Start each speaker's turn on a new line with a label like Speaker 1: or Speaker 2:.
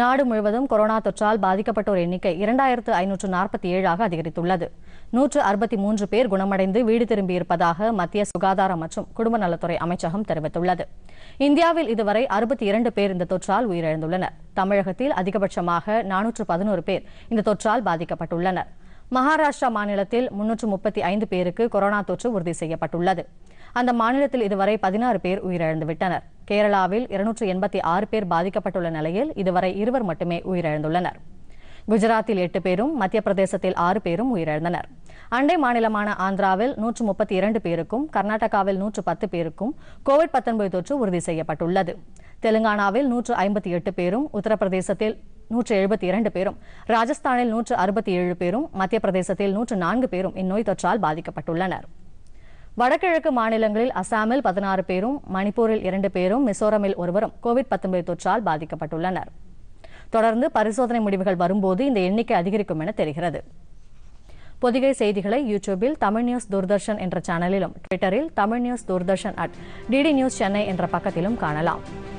Speaker 1: நாடு முழுவதும் கொரோனா தொற்றால் பாதிக்கப்பட்டோர் எண்ணிக்கை இரண்டாயிரத்து ஐநூற்று நாற்பத்தி ஏழாக அதிகரித்துள்ளது நூற்று அறுபத்தி மூன்று பேர் குணமடைந்து வீடு திரும்பியிருப்பதாக மத்திய சுகாதாரம் மற்றும் குடும்ப நலத்துறை அமைச்சகம் தெரிவித்துள்ளது இந்தியாவில் இதுவரை அறுபத்தி இரண்டு பேர் இந்த தொற்றால் உயிரிழந்துள்ளனர் தமிழகத்தில் அதிகபட்சமாக நானூற்று பதினோரு பேர் இந்த தொற்றால் பாதிக்கப்பட்டுள்ளனா் மகாராஷ்டிரா மாநிலத்தில் முன்னூற்று முப்பத்தி ஐந்து பேருக்கு கொரோனா தொற்று உறுதி செய்யப்பட்டுள்ளது அந்த மாநிலத்தில் இதுவரை பதினாறு பேர் உயிரிழந்துவிட்டனர் கேரளாவில் இருநூற்று எண்பத்தி ஆறு பேர் பாதிக்கப்பட்டுள்ள நிலையில் இதுவரை இருவர் மட்டுமே உயிரிழந்துள்ளனர் குஜராத்தில் எட்டு பேரும் மத்திய பிரதேசத்தில் ஆறு பேரும் உயிரிழந்தனர் அண்டை மாநிலமான ஆந்திராவில் நூற்று முப்பத்தி இரண்டு பேருக்கும் கர்நாடகாவில் நூற்று பத்து பேருக்கும் கோவிட் தொற்று உறுதி செய்யப்பட்டுள்ளது தெலுங்கானாவில் நூற்று ஐம்பத்தி எட்டு பேரும் உத்தரப்பிரதேசத்தில் நூற்று எழுபத்தி இரண்டு பேரும் ராஜஸ்தானில் நூற்று அறுபத்தி ஏழு பேரும் மத்திய பிரதேசத்தில் நூற்று நான்கு பேரும் இந்நோய் தொற்றால் பாதிக்கப்பட்டுள்ளனர் வடகிழக்கு மாநிலங்களில் அசாமில் பதினாறு பேரும் மணிப்பூரில் இரண்டு பேரும் மிசோரமில் ஒருவரும் கோவிட் பத்தொன்பது தொற்றால் பாதிக்கப்பட்டுள்ளனர் தொடர்ந்து பரிசோதனை முடிவுகள் வரும்போது இந்த எண்ணிக்கை அதிகரிக்கும் என தெரிகிறது பொதிகை செய்திகளை யூடியூபில் தமிழ் நியூஸ் தூர்தர்ஷன் என்ற சேனலிலும் ட்விட்டரில் Tamil news Doordarshan at DD news Chennai என்ற பக்கத்திலும் காணலாம்